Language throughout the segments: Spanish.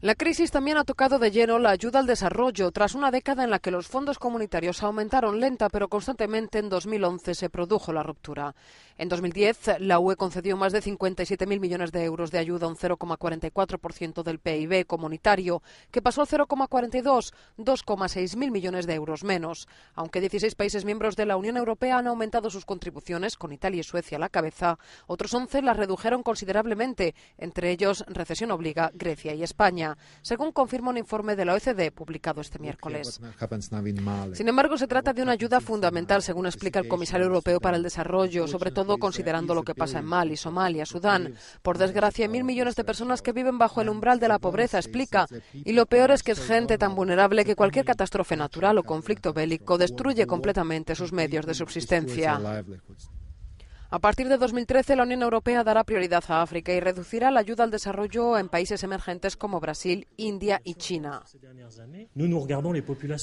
La crisis también ha tocado de lleno la ayuda al desarrollo, tras una década en la que los fondos comunitarios aumentaron lenta pero constantemente. En 2011 se produjo la ruptura. En 2010, la UE concedió más de 57.000 millones de euros de ayuda, un 0,44% del PIB comunitario, que pasó al 0,42, mil millones de euros menos. Aunque 16 países miembros de la Unión Europea han aumentado sus contribuciones, con Italia y Suecia a la cabeza, otros 11 las redujeron considerablemente, entre ellos recesión obliga Grecia y España según confirma un informe de la OECD publicado este miércoles. Sin embargo, se trata de una ayuda fundamental, según explica el comisario europeo para el desarrollo, sobre todo considerando lo que pasa en Mali, Somalia, Sudán. Por desgracia, hay mil millones de personas que viven bajo el umbral de la pobreza, explica. Y lo peor es que es gente tan vulnerable que cualquier catástrofe natural o conflicto bélico destruye completamente sus medios de subsistencia. A partir de 2013, la Unión Europea dará prioridad a África y reducirá la ayuda al desarrollo en países emergentes como Brasil, India y China.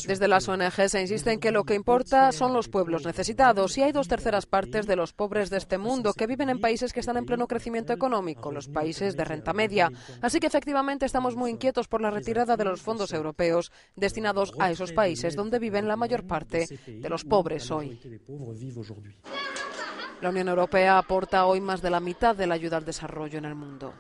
Desde las ONG se insiste en que lo que importa son los pueblos necesitados y hay dos terceras partes de los pobres de este mundo que viven en países que están en pleno crecimiento económico, los países de renta media. Así que efectivamente estamos muy inquietos por la retirada de los fondos europeos destinados a esos países donde viven la mayor parte de los pobres hoy. La Unión Europea aporta hoy más de la mitad de la ayuda al desarrollo en el mundo.